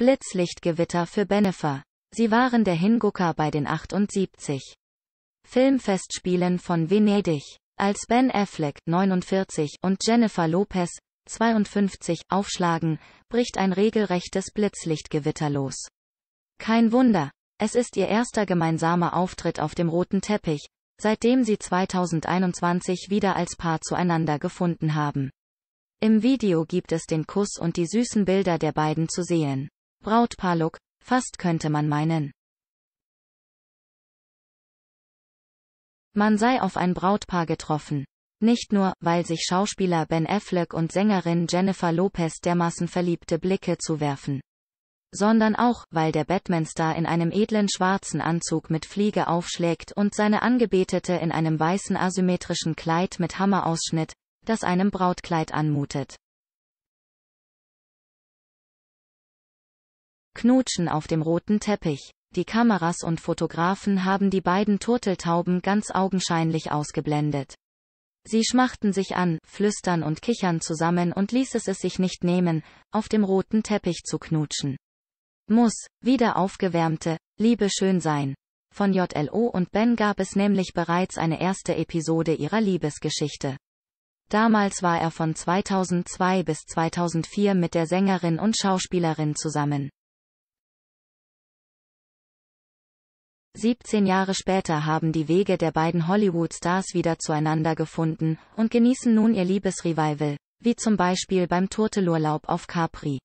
Blitzlichtgewitter für Benefer. Sie waren der Hingucker bei den 78 Filmfestspielen von Venedig, als Ben Affleck 49 und Jennifer Lopez 52 aufschlagen, bricht ein regelrechtes Blitzlichtgewitter los. Kein Wunder, es ist ihr erster gemeinsamer Auftritt auf dem roten Teppich, seitdem sie 2021 wieder als Paar zueinander gefunden haben. Im Video gibt es den Kuss und die süßen Bilder der beiden zu sehen. Brautpaarlook, fast könnte man meinen. Man sei auf ein Brautpaar getroffen. Nicht nur, weil sich Schauspieler Ben Affleck und Sängerin Jennifer Lopez dermaßen verliebte Blicke zuwerfen. Sondern auch, weil der Batman-Star in einem edlen schwarzen Anzug mit Fliege aufschlägt und seine Angebetete in einem weißen asymmetrischen Kleid mit Hammerausschnitt, das einem Brautkleid anmutet. knutschen auf dem roten Teppich. Die Kameras und Fotografen haben die beiden Turteltauben ganz augenscheinlich ausgeblendet. Sie schmachten sich an, flüstern und kichern zusammen und ließ es es sich nicht nehmen, auf dem roten Teppich zu knutschen. Muss, wieder aufgewärmte, Liebe schön sein. Von JLO und Ben gab es nämlich bereits eine erste Episode ihrer Liebesgeschichte. Damals war er von 2002 bis 2004 mit der Sängerin und Schauspielerin zusammen. 17 Jahre später haben die Wege der beiden Hollywood-Stars wieder zueinander gefunden und genießen nun ihr Liebesrevival, wie zum Beispiel beim Turtelurlaub auf Capri.